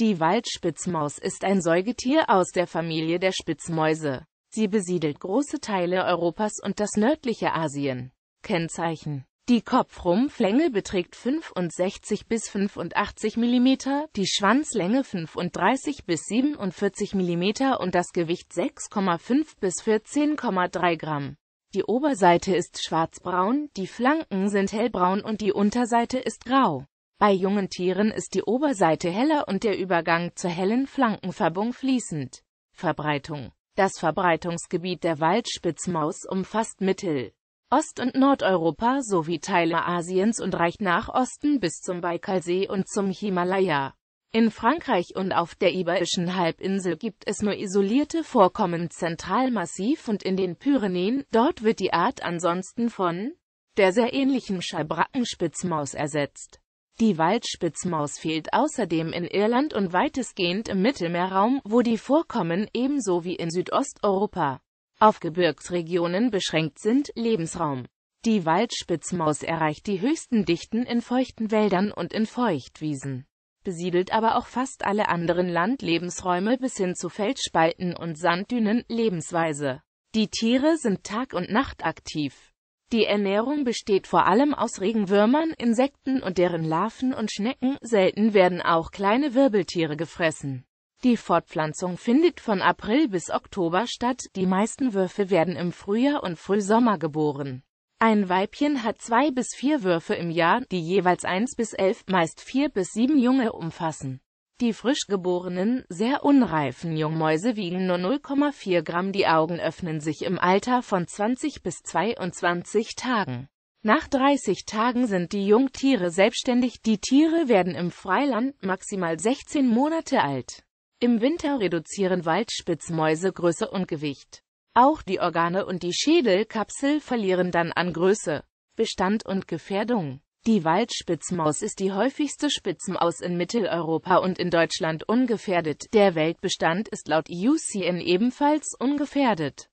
Die Waldspitzmaus ist ein Säugetier aus der Familie der Spitzmäuse. Sie besiedelt große Teile Europas und das nördliche Asien. Kennzeichen Die Kopfrumpflänge beträgt 65 bis 85 mm, die Schwanzlänge 35 bis 47 mm und das Gewicht 6,5 bis 14,3 Gramm. Die Oberseite ist schwarzbraun, die Flanken sind hellbraun und die Unterseite ist grau. Bei jungen Tieren ist die Oberseite heller und der Übergang zur hellen Flankenfärbung fließend. Verbreitung Das Verbreitungsgebiet der Waldspitzmaus umfasst Mittel-, Ost- und Nordeuropa sowie Teile Asiens und reicht nach Osten bis zum Baikalsee und zum Himalaya. In Frankreich und auf der Iberischen Halbinsel gibt es nur isolierte Vorkommen Zentralmassiv und in den Pyrenäen, dort wird die Art ansonsten von der sehr ähnlichen Schalbrackenspitzmaus ersetzt. Die Waldspitzmaus fehlt außerdem in Irland und weitestgehend im Mittelmeerraum, wo die Vorkommen ebenso wie in Südosteuropa auf Gebirgsregionen beschränkt sind, Lebensraum. Die Waldspitzmaus erreicht die höchsten Dichten in feuchten Wäldern und in Feuchtwiesen, besiedelt aber auch fast alle anderen Landlebensräume bis hin zu Felsspalten und Sanddünen, Lebensweise. Die Tiere sind Tag und Nacht aktiv. Die Ernährung besteht vor allem aus Regenwürmern, Insekten und deren Larven und Schnecken, selten werden auch kleine Wirbeltiere gefressen. Die Fortpflanzung findet von April bis Oktober statt, die meisten Würfe werden im Frühjahr und Frühsommer geboren. Ein Weibchen hat zwei bis vier Würfe im Jahr, die jeweils eins bis elf, meist vier bis sieben Junge umfassen. Die frisch geborenen, sehr unreifen Jungmäuse wiegen nur 0,4 Gramm. Die Augen öffnen sich im Alter von 20 bis 22 Tagen. Nach 30 Tagen sind die Jungtiere selbstständig, die Tiere werden im Freiland maximal 16 Monate alt. Im Winter reduzieren Waldspitzmäuse Größe und Gewicht. Auch die Organe und die Schädelkapsel verlieren dann an Größe, Bestand und Gefährdung. Die Waldspitzmaus ist die häufigste Spitzmaus in Mitteleuropa und in Deutschland ungefährdet. Der Weltbestand ist laut UCN ebenfalls ungefährdet.